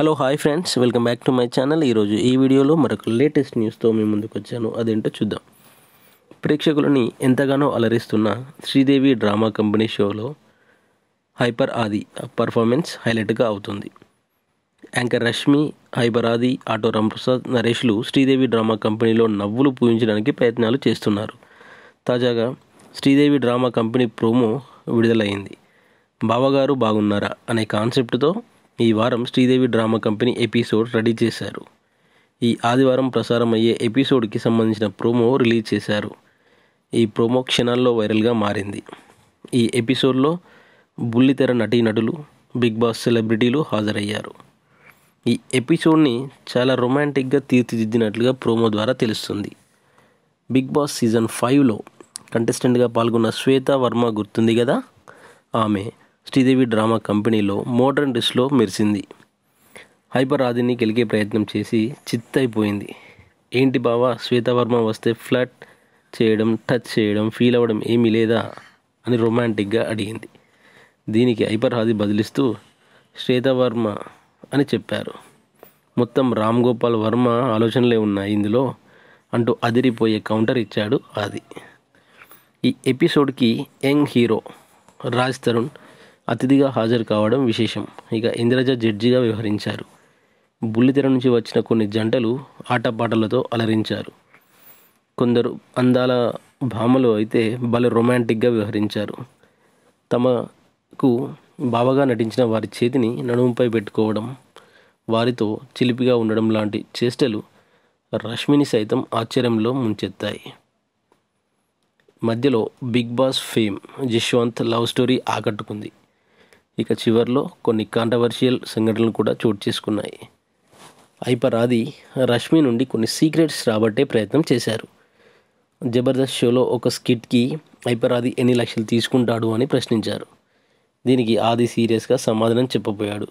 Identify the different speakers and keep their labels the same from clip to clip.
Speaker 1: hello hi friends welcome back to my channel ఈరోజు ఈ వీడియోలో మరొక లేటెస్ట్ న్యూస్తో మీ ముందుకు వచ్చాను అదేంటో చూద్దాం ప్రేక్షకులని ఎంతగానో అలరిస్తున్న శ్రీదేవి డ్రామా కంపెనీ షోలో హైపర్ ఆది పర్ఫార్మెన్స్ హైలైట్గా అవుతుంది anchor Rashmi hyper Aadi auto Ramprasad నరేష్లు శ్రీదేవి డ్రామా కంపెనీలో నవ్వులు పూజించడానికి ప్రయత్నాలు చేస్తున్నారు తాజాగా శ్రీదేవి డ్రామా కంపెనీ ప్రోమో విడుదలైంది బావగారు బాగున్నారా అనే కాన్సెప్ట్తో ఈ వారం Sridevi drama company episode ready చేశారు ఈ ఆదివారం ప్రసారం అయ్యే ఎపిసోడ్కి సంబంధించిన ప్రోమో రిలీజ్ చేశారు ఈ ప్రోమో క్షణాల్లో వైరల్గా మారింది ఈ ఎపిసోడ్లో బుల్లితెర నటీనటులు బిగ్ బాస్ సెలబ్రిటీలు హాజరయ్యారు ఈ ఎపిసోడ్ని చాలా రొమాంటిక్గా తీర్చిదిద్దినట్లుగా ప్రోమో ద్వారా తెలుస్తుంది బిగ్ బాస్ సీజన్ ఫైవ్లో కంటెస్టెంట్గా పాల్గొన్న శ్వేత వర్మ గుర్తుంది కదా ఆమె శ్రీదేవి డ్రామా కంపెనీలో మోడర్న్ డిస్లో మెరిసింది హైపర్ ఆదిని గెలిగే ప్రయత్నం చేసి చిత్తైపోయింది ఏంటి బావా శ్వేతవర్మ వస్తే ఫ్లాట్ చేయడం టచ్ చేయడం ఫీల్ అవ్వడం ఏమీ లేదా అని రొమాంటిక్గా అడిగింది దీనికి హైపర్ ఆది బదిలిస్తూ శ్వేతవర్మ అని చెప్పారు మొత్తం రామ్ గోపాల్ వర్మ ఆలోచనలే ఉన్నాయి ఇందులో అంటూ అదిరిపోయే కౌంటర్ ఇచ్చాడు ఆది ఈ ఎపిసోడ్కి యంగ్ హీరో రాజ్ తరుణ్ అతిథిగా హాజరు కావడం విశేషం ఇక ఇంద్రజ జడ్జిగా వ్యవహరించారు బుల్లితెర నుంచి వచ్చిన కొన్ని జంటలు ఆటపాటలతో అలరించారు కొందరు అందాల భామలు అయితే భలే రొమాంటిక్గా వ్యవహరించారు తమకు బావగా నటించిన వారి చేతిని నడుముపై పెట్టుకోవడం వారితో చిలిపిగా ఉండడం లాంటి చేష్టలు రష్మిని సైతం ఆశ్చర్యంలో ముంచెత్తాయి మధ్యలో Bigg Boss fame Jashwanth love story ఆకట్టుకుంది ఇక చివరిలో కొన్ని కాంట్రవర్షియల్ సంఘటనలు కూడా చోటు చేసుకున్నాయి ఐపరాది రష్మి నుండి కొన్ని సీక్రెట్స్ రాబట్టే ప్రయత్నం చేశారు జబర్దస్త్ షోలో ఒక స్కిట్కి ఐపరాది ఎన్ని లక్షలు తీసుకుంటాడు అని ప్రశ్నించారు దీనికి ఆది సీరియస్గా సమాధానం చెప్పబోయాడు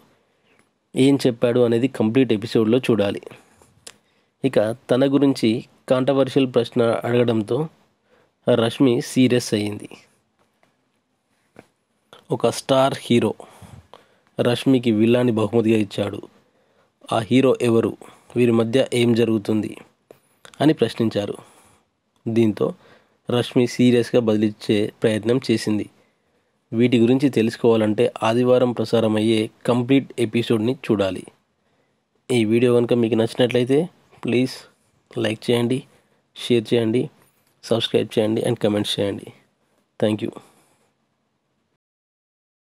Speaker 1: ఏం చెప్పాడు అనేది కంప్లీట్ ఎపిసోడ్లో చూడాలి ఇక తన గురించి కాంట్రవర్షియల్ ప్రశ్న అడగడంతో రష్మి సీరియస్ అయ్యింది ఒక స్టార్ హీరో రష్మికి విల్లాని బహుమతిగా ఇచ్చాడు ఆ హీరో ఎవరు వీరి మధ్య ఏం జరుగుతుంది అని ప్రశ్నించారు దీంతో రష్మి సీరియస్గా బదిలిచ్చే ప్రయత్నం చేసింది వీటి గురించి తెలుసుకోవాలంటే ఆదివారం ప్రసారమయ్యే కంప్లీట్ ఎపిసోడ్ని చూడాలి ఈ వీడియో కనుక మీకు నచ్చినట్లయితే ప్లీజ్ లైక్ చేయండి షేర్ చేయండి సబ్స్క్రైబ్ చేయండి అండ్ కమెంట్స్ చేయండి థ్యాంక్ యూ